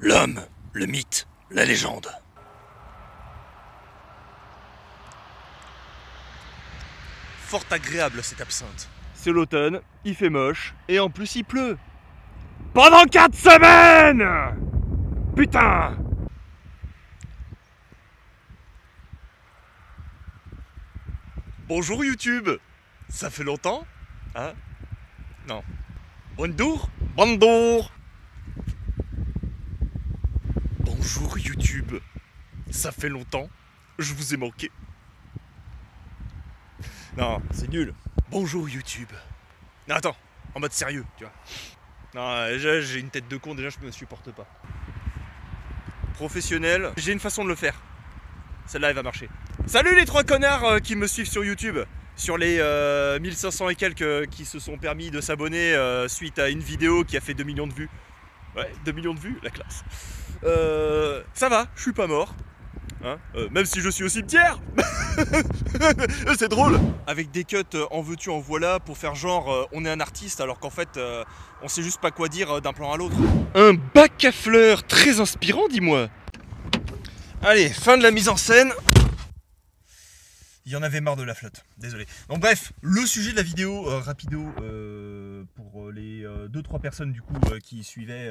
L'homme, le mythe, la légende. Fort agréable cette absinthe. C'est l'automne, il fait moche, et en plus il pleut. Pendant 4 semaines Putain Bonjour YouTube Ça fait longtemps Hein Non. Bonjour Bonjour Ça fait longtemps, je vous ai manqué. Non, c'est nul. Bonjour YouTube. Non, attends, en mode sérieux, tu vois. Non, déjà, j'ai une tête de con, déjà, je me supporte pas. Professionnel, j'ai une façon de le faire. Celle-là, elle va marcher. Salut les trois connards euh, qui me suivent sur YouTube sur les 1500 euh, et quelques euh, qui se sont permis de s'abonner suite à une vidéo qui a fait 2 millions de vues. Ouais, 2 millions de vues, la classe. ça va, je suis pas mort. Hein, euh, même si je suis au cimetière C'est drôle Avec des cuts euh, en veux-tu, en voilà, pour faire genre euh, on est un artiste alors qu'en fait on sait juste pas quoi dire d'un plan à l'autre. Un bac à fleurs très inspirant, dis-moi Allez, fin de la mise en scène il y en avait marre de la flotte, désolé. Donc bref, le sujet de la vidéo, rapido, pour les 2-3 personnes du coup qui suivaient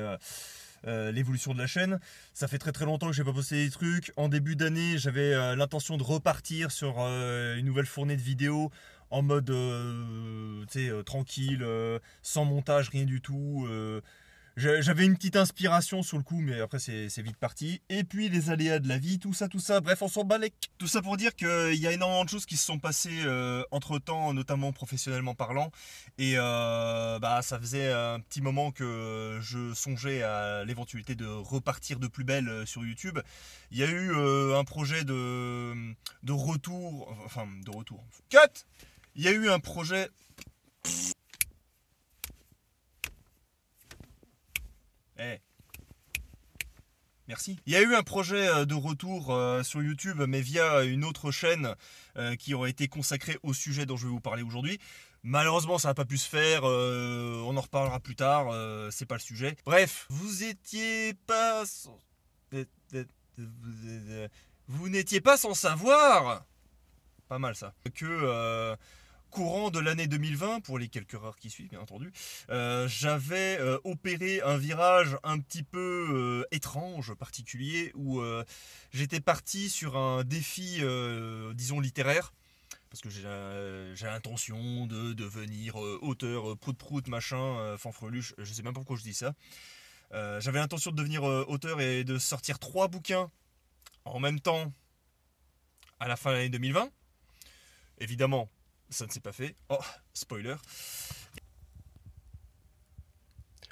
euh, l'évolution de la chaîne. Ça fait très très longtemps que je pas posté des trucs. En début d'année, j'avais euh, l'intention de repartir sur euh, une nouvelle fournée de vidéos en mode tranquille, sans montage, rien du tout. J'avais une petite inspiration sur le coup, mais après c'est vite parti. Et puis les aléas de la vie, tout ça, tout ça, bref, on s'en bat Tout ça pour dire qu'il y a énormément de choses qui se sont passées euh, entre temps, notamment professionnellement parlant. Et euh, bah, ça faisait un petit moment que je songeais à l'éventualité de repartir de plus belle euh, sur YouTube. Il y a eu un projet de, de retour, enfin de retour. Cut Il y a eu un projet. Il y a eu un projet euh, de retour euh, sur YouTube, mais via une autre chaîne euh, qui aurait été consacrée au sujet dont je vais vous parler aujourd'hui. Malheureusement, ça n'a pas pu se faire. on en reparlera plus tard. c'est pas le sujet. Bref, vous étiez pas. Vous n'étiez pas sans savoir. Pas mal ça. Que courant de l'année 2020, pour les quelques rares qui suivent bien entendu, euh, j'avais euh, opéré un virage un petit peu euh, étrange, particulier, où j'étais parti sur un défi, disons, littéraire parce que j'ai l'intention de devenir auteur prout-prout, machin, fanfreluche, je sais même pas pourquoi je dis ça. J'avais l'intention de devenir auteur et de sortir trois bouquins en même temps à la fin de l'année 2020. Évidemment, ça ne s'est pas fait. Oh, spoiler.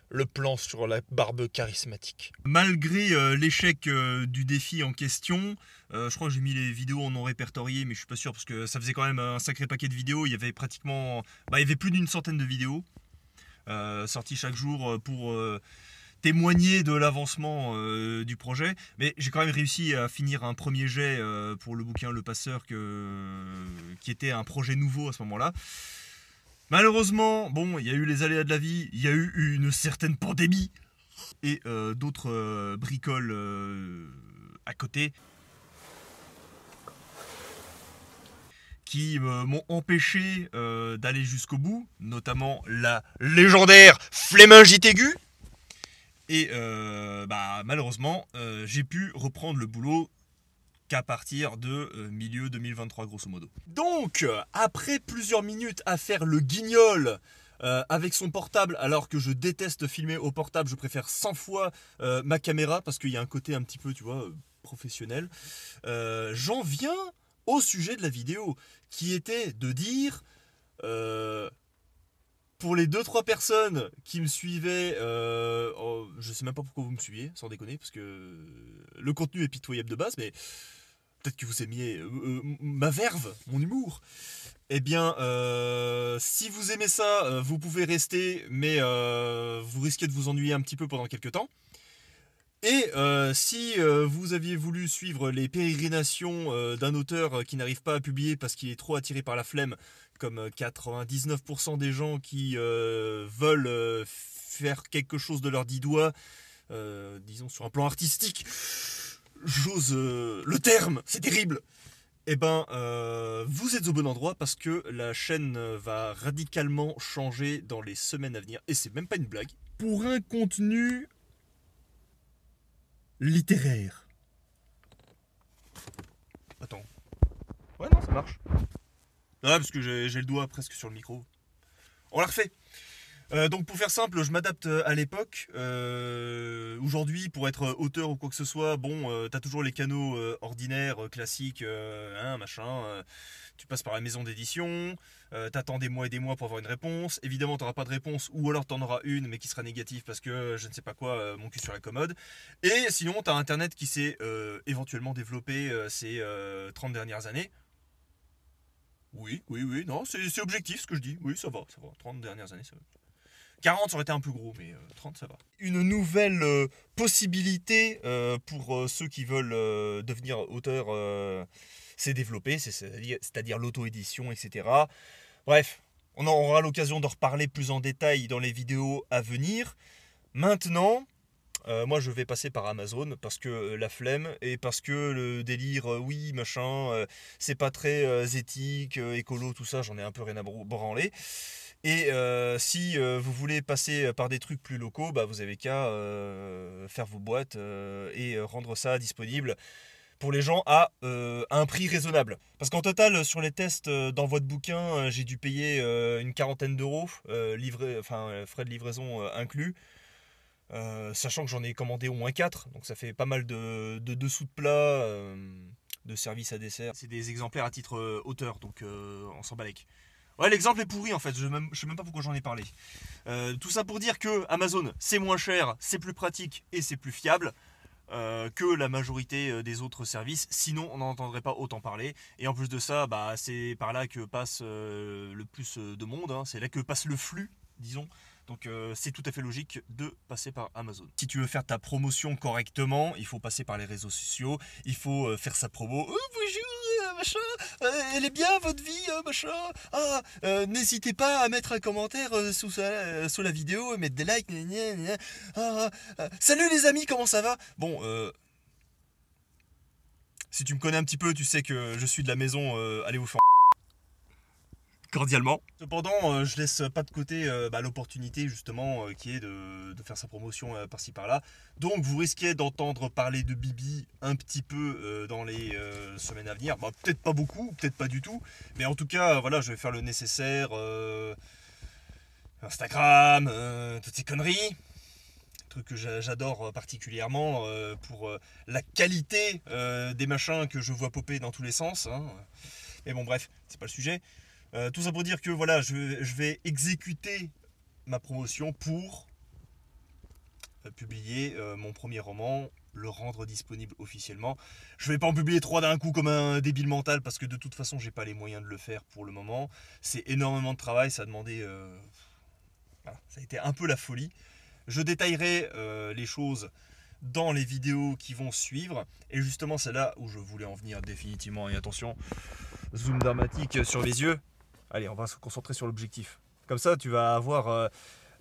Le plan sur la barbe charismatique. Malgré euh, l'échec euh, du défi en question, euh, je crois que j'ai mis les vidéos en non répertorié, mais je suis pas sûr parce que ça faisait quand même un sacré paquet de vidéos. Il y avait pratiquement, bah, il y avait plus d'une centaine de vidéos sorties chaque jour pour témoigner de l'avancement euh, du projet. Mais j'ai quand même réussi à finir un premier jet euh, pour le bouquin Le Passeur, qui était un projet nouveau à ce moment-là. Malheureusement, bon, il y a eu les aléas de la vie, il y a eu une certaine pandémie et euh, d'autres bricoles à côté. qui m'ont empêché d'aller jusqu'au bout, notamment la légendaire flémingite aiguë, et euh, bah, malheureusement, euh, j'ai pu reprendre le boulot qu'à partir de euh, milieu 2023, grosso modo. Donc, après plusieurs minutes à faire le guignol avec son portable, alors que je déteste filmer au portable, je préfère 100 fois ma caméra parce qu'il y a un côté un petit peu, tu vois, professionnel, j'en viens au sujet de la vidéo qui était de dire pour les 2-3 personnes qui me suivaient, je euh, ne oh, je sais même pas pourquoi vous me suivez, sans déconner, parce que le contenu est pitoyable de base, mais peut-être que vous aimiez euh, euh, ma verve, mon humour. Eh bien, si vous aimez ça, vous pouvez rester, mais vous risquez de vous ennuyer un petit peu pendant quelques temps. Et euh, si euh, vous aviez voulu suivre les pérégrinations euh, d'un auteur qui n'arrive pas à publier parce qu'il est trop attiré par la flemme, comme 99% des gens qui veulent faire quelque chose de leur dix doigts, disons sur un plan artistique, j'ose le terme, c'est terrible. Eh ben, vous êtes au bon endroit parce que la chaîne va radicalement changer dans les semaines à venir. Et c'est même pas une blague. Pour un contenu littéraire. Attends. Ouais, non, ça marche. Ouais, parce que j'ai le doigt presque sur le micro. On la refait. Euh, donc pour faire simple, je m'adapte euh, à l'époque. Euh, aujourd'hui, pour être auteur ou quoi que ce soit, bon, t'as toujours les canaux ordinaires, classiques, hein, machin. tu passes par la maison d'édition, t'attends des mois et des mois pour avoir une réponse. Évidemment, t'auras pas de réponse, ou alors t'en auras une, mais qui sera négative parce que je ne sais pas quoi, mon cul sur la commode. Et sinon, t'as Internet qui s'est éventuellement développé ces 30 dernières années. Oui, oui, oui, non, c'est objectif ce que je dis. Oui, ça va, ça va. 30 dernières années, ça va. 40 aurait été un peu gros, mais 30 euh, ça va. Une nouvelle euh, possibilité euh, pour ceux qui veulent devenir auteurs s'est développée, c'est-à-dire l'auto-édition, etc. Bref, on aura l'occasion d'en reparler plus en détail dans les vidéos à venir. Maintenant, moi, je vais passer par Amazon parce que la flemme et parce que le délire, oui, machin, c'est pas très éthique, écolo, tout ça, j'en ai un peu rien à branler. Et euh, si euh, vous voulez passer euh, par des trucs plus locaux, bah, vous avez qu'à faire vos boîtes et rendre ça disponible pour les gens à, un prix raisonnable. Parce qu'en total, sur les tests dans votre bouquin, j'ai dû payer une quarantaine d'euros, enfin, frais de livraison inclus. sachant que j'en ai commandé au moins 4, donc ça fait pas mal de, dessous de plat, de services à dessert. C'est des exemplaires à titre auteur, donc on s'en Ouais, l'exemple est pourri en fait, je ne sais même pas pourquoi j'en ai parlé. Euh, tout ça pour dire que Amazon, c'est moins cher, c'est plus pratique et c'est plus fiable euh, que la majorité euh, des autres services, sinon on n'entendrait pas autant parler. Et en plus de ça, bah, c'est par là que passe le plus de monde, hein. c'est là que passe le flux, disons. Donc c'est tout à fait logique de passer par Amazon. Si tu veux faire ta promotion correctement, il faut passer par les réseaux sociaux, il faut faire sa promo. bonjour euh, euh, elle est bien votre vie, euh, machin. Ah, n'hésitez pas à mettre un commentaire sous, la vidéo, mettre des likes, ah, ah, salut les amis, comment ça va Bon, si tu me connais un petit peu, tu sais que je suis de la maison, allez vous faire cordialement. Cependant, euh, je laisse pas de côté euh, bah, l'opportunité justement euh, qui est de, faire sa promotion par-ci par-là. Donc vous risquez d'entendre parler de Bibi un petit peu dans les semaines à venir. Bah, peut-être pas beaucoup, peut-être pas du tout. Mais en tout cas, voilà, je vais faire le nécessaire. Instagram, toutes ces conneries. Truc que j'adore particulièrement pour la qualité des machins que je vois popper dans tous les sens. Hein. Mais bon, bref, c'est pas le sujet. Euh, tout ça pour dire que voilà, je, vais exécuter ma promotion pour euh, publier euh, mon premier roman, le rendre disponible officiellement. Je ne vais pas en publier trois d'un coup comme un débile mental parce que de toute façon j'ai pas les moyens de le faire pour le moment. C'est énormément de travail, ça a demandé. Voilà, ça a été un peu la folie. Je détaillerai les choses dans les vidéos qui vont suivre. Et justement, c'est là où je voulais en venir définitivement. Et attention, zoom dramatique sur mes yeux allez, on va se concentrer sur l'objectif. Comme ça, tu vas avoir euh,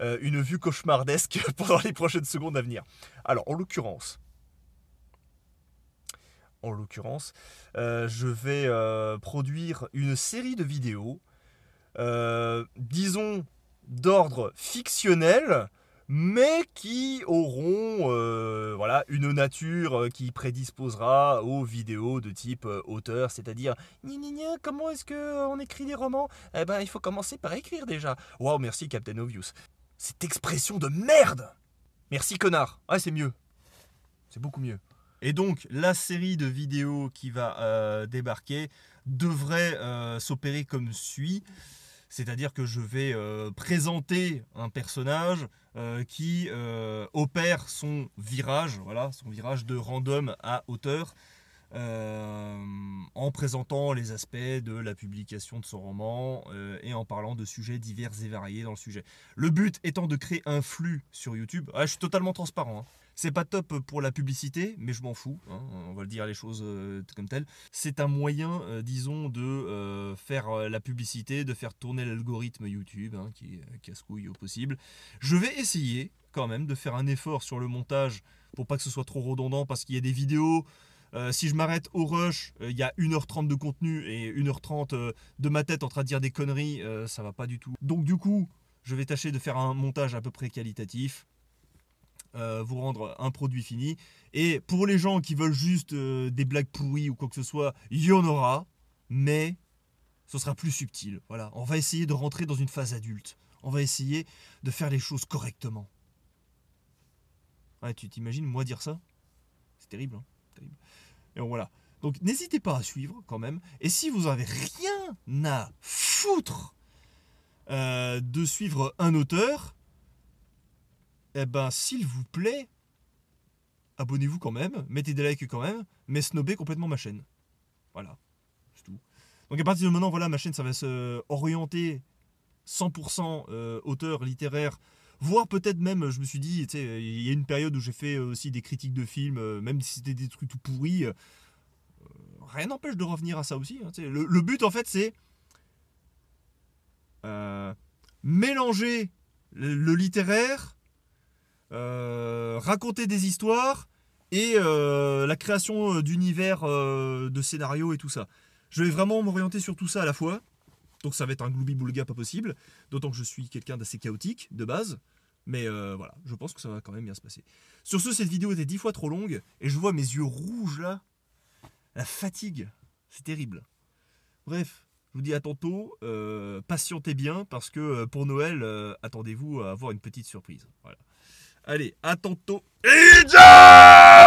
euh, une vue cauchemardesque pendant les prochaines secondes à venir. Alors, en l'occurrence, en l'occurrence, euh, je vais produire une série de vidéos, disons, d'ordre fictionnel, mais qui auront euh, voilà, une nature euh, qui prédisposera aux vidéos de type euh, auteur, c'est-à-dire comment est-ce qu'on écrit des romans Eh ben, il faut commencer par écrire déjà. Waouh, merci Captain Obvious. Cette expression de merde Merci connard. Ouais, ah, c'est mieux. C'est beaucoup mieux. Et donc, la série de vidéos qui va débarquer devrait s'opérer comme suit. C'est-à-dire que je vais euh, présenter un personnage euh, qui euh, opère son virage, voilà, son virage de random à hauteur, en présentant les aspects de la publication de son roman et en parlant de sujets divers et variés dans le sujet. Le but étant de créer un flux sur YouTube. Ah, je suis totalement transparent. Hein. C'est pas top pour la publicité, mais je m'en fous. Hein, on va le dire les choses euh, comme telles. C'est un moyen, euh, disons, de euh, faire la publicité, de faire tourner l'algorithme YouTube, hein, qui casse-couille au possible. Je vais essayer quand même de faire un effort sur le montage pour pas que ce soit trop redondant, parce qu'il y a des vidéos. si je m'arrête au rush, il y a 1h30 de contenu et 1h30 de ma tête en train de dire des conneries, ça va pas du tout. Donc du coup, je vais tâcher de faire un montage à peu près qualitatif. Euh, vous rendre un produit fini. Et pour les gens qui veulent juste euh, des blagues pourries ou quoi que ce soit, il y en aura, mais ce sera plus subtil. Voilà, on va essayer de rentrer dans une phase adulte. On va essayer de faire les choses correctement. tu t'imagines moi dire ça C'est terrible, hein. terrible. Et donc, voilà. Donc n'hésitez pas à suivre quand même. Et si vous avez rien à foutre euh, de suivre un auteur, eh ben, s'il vous plaît, abonnez-vous quand même, mettez des likes quand même, mais snobez complètement ma chaîne. Voilà, c'est tout. Donc à partir de maintenant, voilà, ma chaîne, ça va se orienter 100% euh, auteur littéraire, voire peut-être même, je me suis dit, il y a une période où j'ai fait aussi des critiques de films, euh, même si c'était des trucs tout pourris. Euh, rien n'empêche de revenir à ça aussi. Hein, le, but, en fait, c'est mélanger le littéraire euh, raconter des histoires et euh, la création euh, d'univers, de scénarios et tout ça. Je vais vraiment m'orienter sur tout ça à la fois. Donc ça va être un gloubi-boulga pas possible. D'autant que je suis quelqu'un d'assez chaotique de base. Mais voilà, je pense que ça va quand même bien se passer. Sur ce, cette vidéo était dix fois trop longue. Et je vois mes yeux rouges là. La fatigue. C'est terrible. Bref, je vous dis à tantôt. patientez bien parce que pour Noël, attendez-vous à avoir une petite surprise. Voilà. Allez, à tantôt. et Idiot